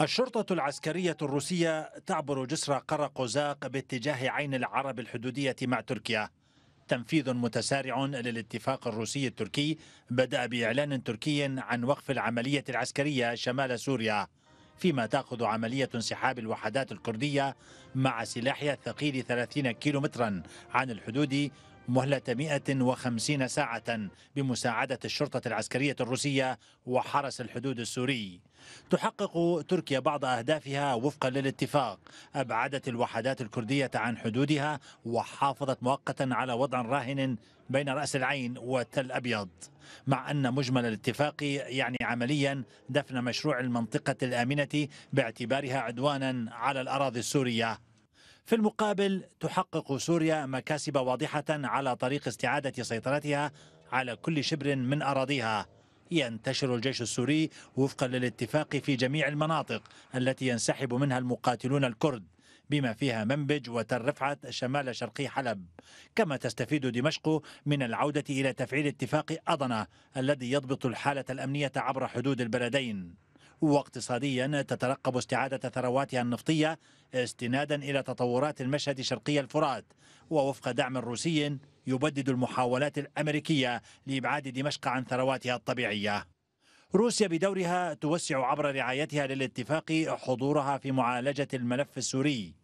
الشرطة العسكرية الروسية تعبر جسر قوزاق باتجاه عين العرب الحدودية مع تركيا تنفيذ متسارع للاتفاق الروسي التركي بدأ بإعلان تركي عن وقف العملية العسكرية شمال سوريا فيما تأخذ عملية انسحاب الوحدات الكردية مع سلاحها الثقيل 30 كيلومترا عن الحدود مهلة 150 ساعة بمساعدة الشرطة العسكرية الروسية وحرس الحدود السوري تحقق تركيا بعض أهدافها وفقا للاتفاق أبعدت الوحدات الكردية عن حدودها وحافظت مؤقتا على وضع راهن بين رأس العين وتل أبيض مع أن مجمل الاتفاق يعني عمليا دفن مشروع المنطقة الآمنة باعتبارها عدوانا على الأراضي السورية في المقابل تحقق سوريا مكاسب واضحة على طريق استعادة سيطرتها على كل شبر من أراضيها ينتشر الجيش السوري وفقا للاتفاق في جميع المناطق التي ينسحب منها المقاتلون الكرد بما فيها منبج وتل رفعت شمال شرقي حلب كما تستفيد دمشق من العودة إلى تفعيل اتفاق أضنة الذي يضبط الحالة الأمنية عبر حدود البلدين واقتصاديا تترقب استعادة ثرواتها النفطية استنادا إلى تطورات المشهد شرقي الفرات ووفق دعم روسي يبدد المحاولات الأمريكية لإبعاد دمشق عن ثرواتها الطبيعية روسيا بدورها توسع عبر رعايتها للاتفاق حضورها في معالجة الملف السوري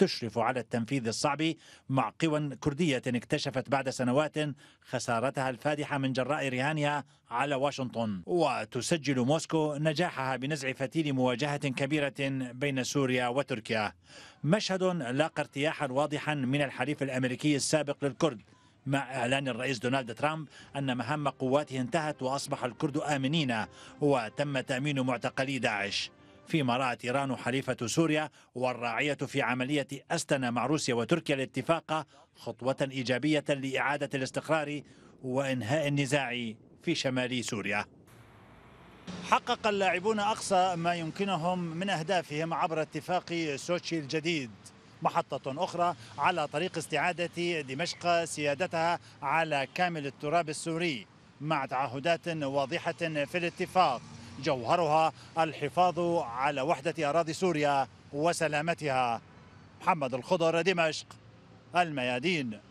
تشرف على التنفيذ الصعب مع قوى كردية اكتشفت بعد سنوات خسارتها الفادحة من جراء رهانها على واشنطن وتسجل موسكو نجاحها بنزع فتيل مواجهة كبيرة بين سوريا وتركيا مشهد لاقى ارتياحا واضحا من الحليف الأمريكي السابق للكرد مع إعلان الرئيس دونالد ترامب أن مهام قواته انتهت وأصبح الكرد آمنين وتم تأمين معتقلي داعش فيما رأت إيران حليفة سوريا والراعية في عملية أستنا مع روسيا وتركيا الاتفاق خطوة إيجابية لإعادة الاستقرار وإنهاء النزاع في شمال سوريا حقق اللاعبون أقصى ما يمكنهم من أهدافهم عبر اتفاق سوتشي الجديد محطة أخرى على طريق استعادة دمشق سيادتها على كامل التراب السوري مع تعهدات واضحة في الاتفاق جوهرها الحفاظ على وحدة أراضي سوريا وسلامتها محمد الخضر دمشق الميادين